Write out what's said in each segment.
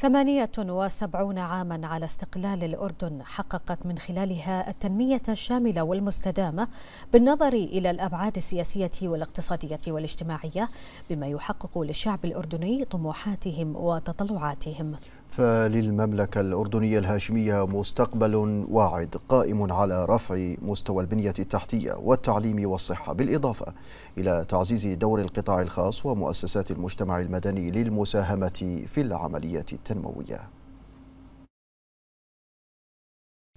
ثمانية وسبعون عاما على استقلال الأردن حققت من خلالها التنمية الشاملة والمستدامة بالنظر إلى الأبعاد السياسية والاقتصادية والاجتماعية بما يحقق للشعب الأردني طموحاتهم وتطلعاتهم فللمملكة الأردنية الهاشمية مستقبل واعد قائم على رفع مستوى البنية التحتية والتعليم والصحة بالإضافة إلى تعزيز دور القطاع الخاص ومؤسسات المجتمع المدني للمساهمة في العملية التنموية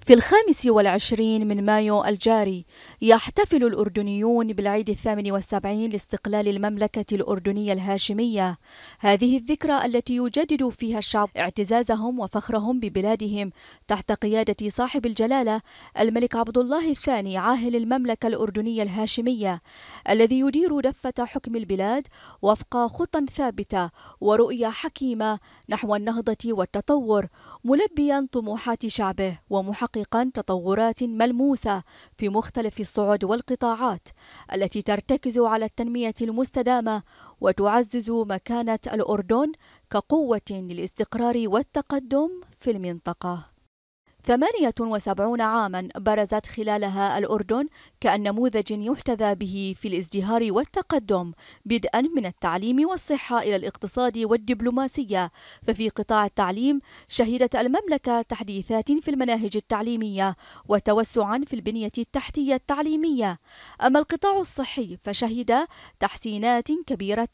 في الخامس والعشرين من مايو الجاري يحتفل الأردنيون بالعيد الثامن والسبعين لاستقلال المملكة الأردنية الهاشمية هذه الذكرى التي يجدد فيها الشعب اعتزازهم وفخرهم ببلادهم تحت قيادة صاحب الجلالة الملك عبد الله الثاني عاهل المملكة الأردنية الهاشمية الذي يدير دفة حكم البلاد وفق خطى ثابتة ورؤية حكيمة نحو النهضة والتطور ملبيا طموحات شعبه ومحققه محققا تطورات ملموسة في مختلف الصعد والقطاعات التي ترتكز على التنمية المستدامة وتعزز مكانة الأردن كقوة للاستقرار والتقدم في المنطقة 78 عاما برزت خلالها الأردن كالنموذج يحتذى به في الازدهار والتقدم بدءا من التعليم والصحة إلى الاقتصاد والدبلوماسية ففي قطاع التعليم شهدت المملكة تحديثات في المناهج التعليمية وتوسعا في البنية التحتية التعليمية أما القطاع الصحي فشهد تحسينات كبيرة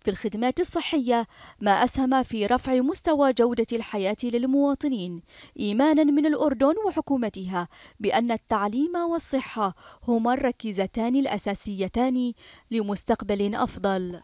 في الخدمات الصحية ما أسهم في رفع مستوى جودة الحياة للمواطنين إيمانا من الأردن وحكومتها بأن التعليم والصحة هما الركيزتان الأساسيتان لمستقبل أفضل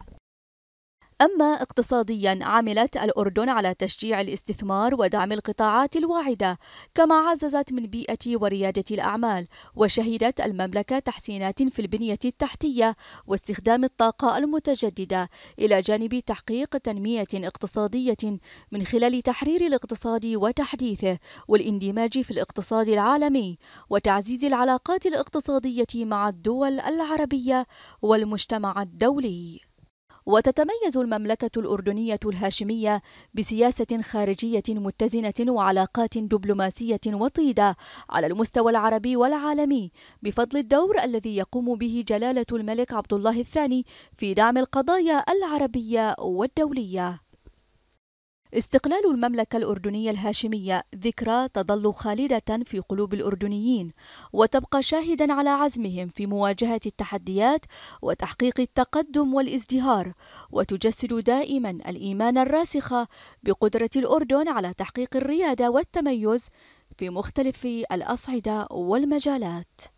أما اقتصاديا عملت الأردن على تشجيع الاستثمار ودعم القطاعات الواعدة كما عززت من بيئة وريادة الأعمال وشهدت المملكة تحسينات في البنية التحتية واستخدام الطاقة المتجددة إلى جانب تحقيق تنمية اقتصادية من خلال تحرير الاقتصاد وتحديثه والاندماج في الاقتصاد العالمي وتعزيز العلاقات الاقتصادية مع الدول العربية والمجتمع الدولي وتتميز المملكة الأردنية الهاشمية بسياسة خارجية متزنة وعلاقات دبلوماسية وطيدة على المستوى العربي والعالمي بفضل الدور الذي يقوم به جلالة الملك عبد الله الثاني في دعم القضايا العربية والدولية استقلال المملكة الأردنية الهاشمية ذكرى تظل خالدة في قلوب الأردنيين وتبقى شاهدا على عزمهم في مواجهة التحديات وتحقيق التقدم والازدهار وتجسد دائما الإيمان الراسخ بقدرة الأردن على تحقيق الريادة والتميز في مختلف الأصعدة والمجالات